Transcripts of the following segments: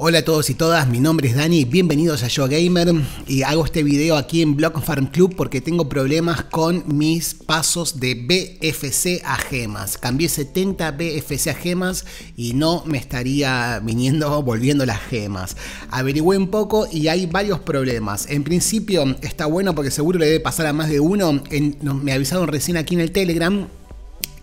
Hola a todos y todas, mi nombre es Dani, bienvenidos a Yo Gamer y hago este video aquí en Block Farm Club porque tengo problemas con mis pasos de BFC a gemas. Cambié 70 BFC a gemas y no me estaría viniendo volviendo las gemas. Averigüe un poco y hay varios problemas. En principio está bueno porque seguro le debe pasar a más de uno. me avisaron recién aquí en el Telegram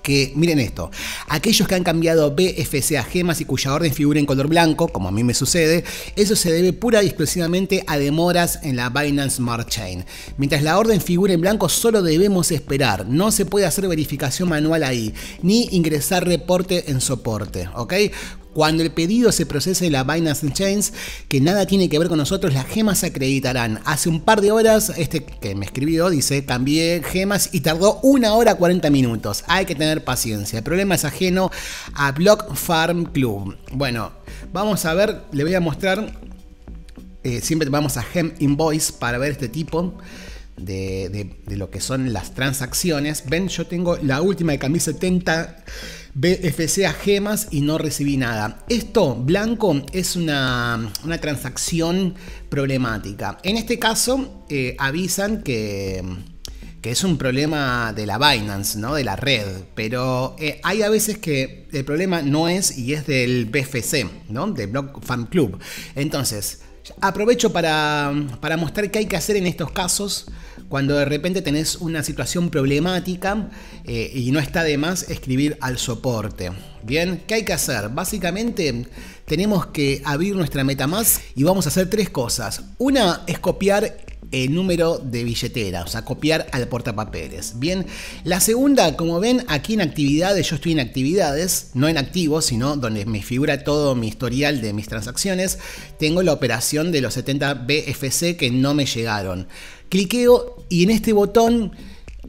que, miren esto, aquellos que han cambiado BFC a gemas y cuya orden figura en color blanco, como a mí me sucede, eso se debe pura y exclusivamente a demoras en la Binance Smart Chain. Mientras la orden figura en blanco, solo debemos esperar, no se puede hacer verificación manual ahí, ni ingresar reporte en soporte, ¿ok? Cuando el pedido se procese en la Binance Chains, que nada tiene que ver con nosotros, las gemas se acreditarán. Hace un par de horas, este que me escribió dice, también gemas y tardó una hora 40 minutos. Hay que tener paciencia. El problema es ajeno a Block Farm Club. Bueno, vamos a ver, le voy a mostrar. Eh, siempre vamos a Gem Invoice para ver este tipo. De, lo que son las transacciones. Ven, yo tengo la última que cambié 70 BFC a gemas y no recibí nada. Esto, blanco, es una, transacción problemática. En este caso, eh, avisan que, es un problema de la Binance, ¿no? de la red. Pero eh, hay a veces que el problema no es y es del BFC, ¿no? de Block Fan Club. Entonces, Aprovecho para, mostrar qué hay que hacer en estos casos cuando de repente tenés una situación problemática eh, y no está de más escribir al soporte. Bien, ¿qué hay que hacer? Básicamente tenemos que abrir nuestra MetaMask y vamos a hacer tres cosas. Una es copiar número de billetera, o sea, copiar al portapapeles. Bien, la segunda, como ven, aquí en actividades, yo estoy en actividades, no en activos, sino donde me figura todo mi historial de mis transacciones, tengo la operación de los 70 BFC que no me llegaron. Cliqueo y en este botón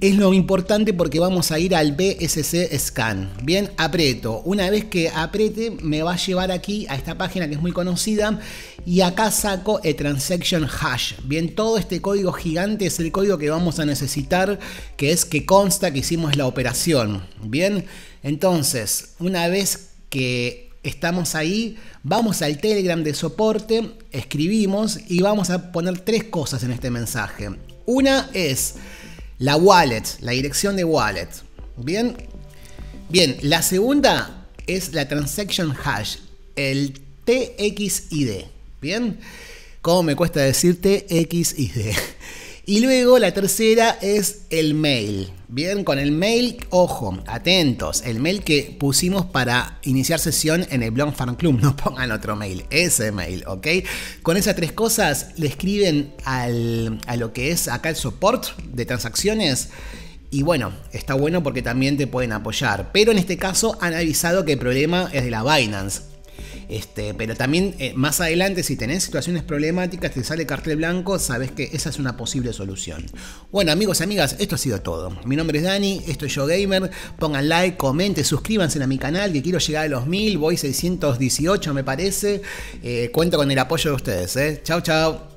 es lo importante porque vamos a ir al BSC Scan. Bien, aprieto. Una vez que apriete, me va a llevar aquí a esta página que es muy conocida y acá saco el transaction hash. Bien, todo este código gigante es el código que vamos a necesitar, que es que consta que hicimos la operación. Bien, entonces, una vez que estamos ahí, vamos al Telegram de soporte, escribimos y vamos a poner tres cosas en este mensaje. Una es la wallet, la dirección de wallet. Bien, bien, la segunda es la transaction hash, el TXID. Bien, ¿cómo me cuesta decir TXID? Y luego la tercera es el mail. Bien, con el mail, ojo, atentos, el mail que pusimos para iniciar sesión en el Blog Fan Club, no pongan otro mail, ese mail, ¿ok? Con esas tres cosas le escriben a lo que es acá el support de transacciones y bueno, está bueno porque también te pueden apoyar, pero en este caso han avisado que el problema es de la Binance. Este, pero también eh, más adelante, si tenés situaciones problemáticas, te sale cartel blanco, sabes que esa es una posible solución. Bueno, amigos y amigas, esto ha sido todo. Mi nombre es Dani, esto es Yo Gamer. Pongan like, comenten, suscríbanse a mi canal que quiero llegar a los 1000. Voy 618, me parece. Eh, cuento con el apoyo de ustedes. Chao, ¿eh? chao.